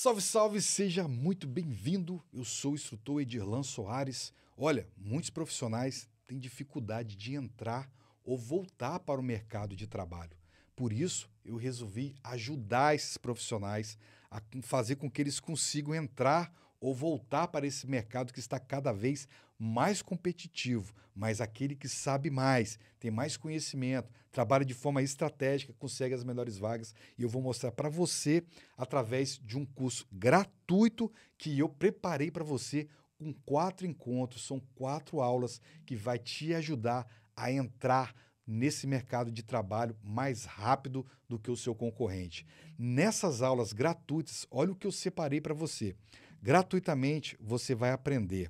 Salve, salve, seja muito bem-vindo. Eu sou o instrutor Edirlan Soares. Olha, muitos profissionais têm dificuldade de entrar ou voltar para o mercado de trabalho. Por isso, eu resolvi ajudar esses profissionais a fazer com que eles consigam entrar ou voltar para esse mercado que está cada vez mais competitivo, mas aquele que sabe mais, tem mais conhecimento, trabalha de forma estratégica, consegue as melhores vagas. E eu vou mostrar para você através de um curso gratuito que eu preparei para você com quatro encontros, são quatro aulas que vai te ajudar a entrar nesse mercado de trabalho mais rápido do que o seu concorrente. Nessas aulas gratuitas, olha o que eu separei para você. Gratuitamente você vai aprender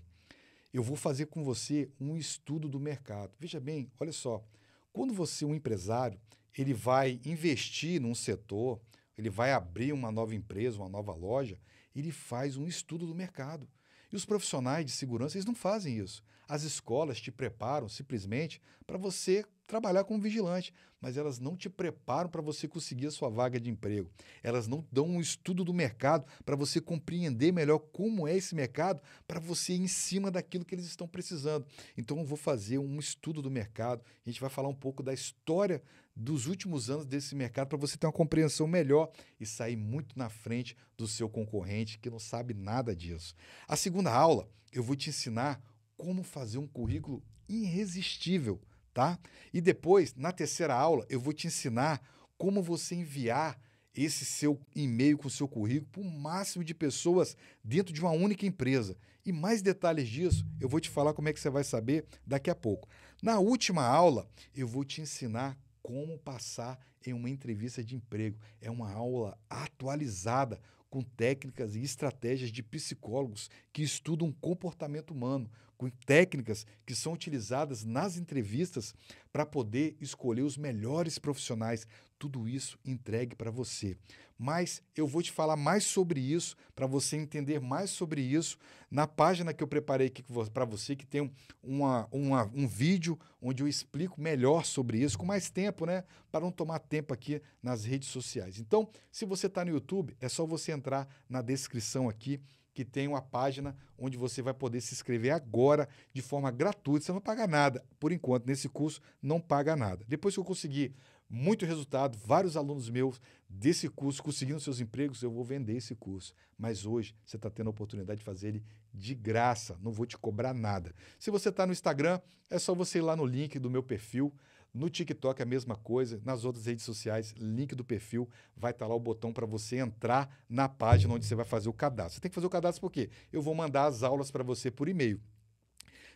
eu vou fazer com você um estudo do mercado. Veja bem, olha só, quando você, é um empresário, ele vai investir num setor, ele vai abrir uma nova empresa, uma nova loja, ele faz um estudo do mercado. E os profissionais de segurança, eles não fazem isso. As escolas te preparam simplesmente para você trabalhar como vigilante, mas elas não te preparam para você conseguir a sua vaga de emprego. Elas não dão um estudo do mercado para você compreender melhor como é esse mercado, para você ir em cima daquilo que eles estão precisando. Então, eu vou fazer um estudo do mercado, a gente vai falar um pouco da história dos últimos anos desse mercado para você ter uma compreensão melhor e sair muito na frente do seu concorrente que não sabe nada disso. A segunda aula, eu vou te ensinar como fazer um currículo irresistível, tá? E depois, na terceira aula, eu vou te ensinar como você enviar esse seu e-mail com o seu currículo para o máximo de pessoas dentro de uma única empresa. E mais detalhes disso eu vou te falar como é que você vai saber daqui a pouco. Na última aula, eu vou te ensinar como passar em uma entrevista de emprego. É uma aula atualizada com técnicas e estratégias de psicólogos que estudam comportamento humano, com técnicas que são utilizadas nas entrevistas para poder escolher os melhores profissionais. Tudo isso entregue para você. Mas eu vou te falar mais sobre isso, para você entender mais sobre isso, na página que eu preparei aqui para você, que tem uma, uma, um vídeo onde eu explico melhor sobre isso, com mais tempo, né? Para não tomar tempo aqui nas redes sociais. Então, se você está no YouTube, é só você entrar na descrição aqui que tem uma página onde você vai poder se inscrever agora de forma gratuita. Você não paga nada. Por enquanto, nesse curso, não paga nada. Depois que eu conseguir muito resultado, vários alunos meus desse curso conseguindo seus empregos, eu vou vender esse curso. Mas hoje você está tendo a oportunidade de fazer ele de graça. Não vou te cobrar nada. Se você está no Instagram, é só você ir lá no link do meu perfil no TikTok é a mesma coisa, nas outras redes sociais, link do perfil, vai estar tá lá o botão para você entrar na página onde você vai fazer o cadastro. Você tem que fazer o cadastro por quê? Eu vou mandar as aulas para você por e-mail.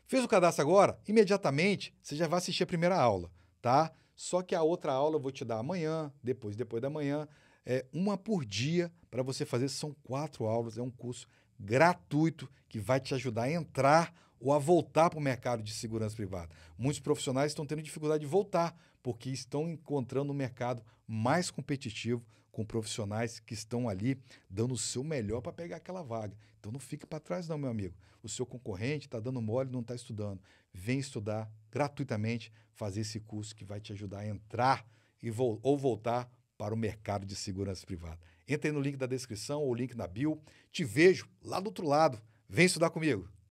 Fez o cadastro agora? Imediatamente você já vai assistir a primeira aula, tá? Só que a outra aula eu vou te dar amanhã, depois, depois da manhã, é uma por dia para você fazer. São quatro aulas, é um curso gratuito que vai te ajudar a entrar ou a voltar para o mercado de segurança privada. Muitos profissionais estão tendo dificuldade de voltar, porque estão encontrando um mercado mais competitivo, com profissionais que estão ali dando o seu melhor para pegar aquela vaga. Então não fique para trás, não, meu amigo. O seu concorrente está dando mole, e não está estudando. Vem estudar gratuitamente, fazer esse curso que vai te ajudar a entrar e vo ou voltar para o mercado de segurança privada. Entre no link da descrição ou link na bio. Te vejo lá do outro lado. Vem estudar comigo.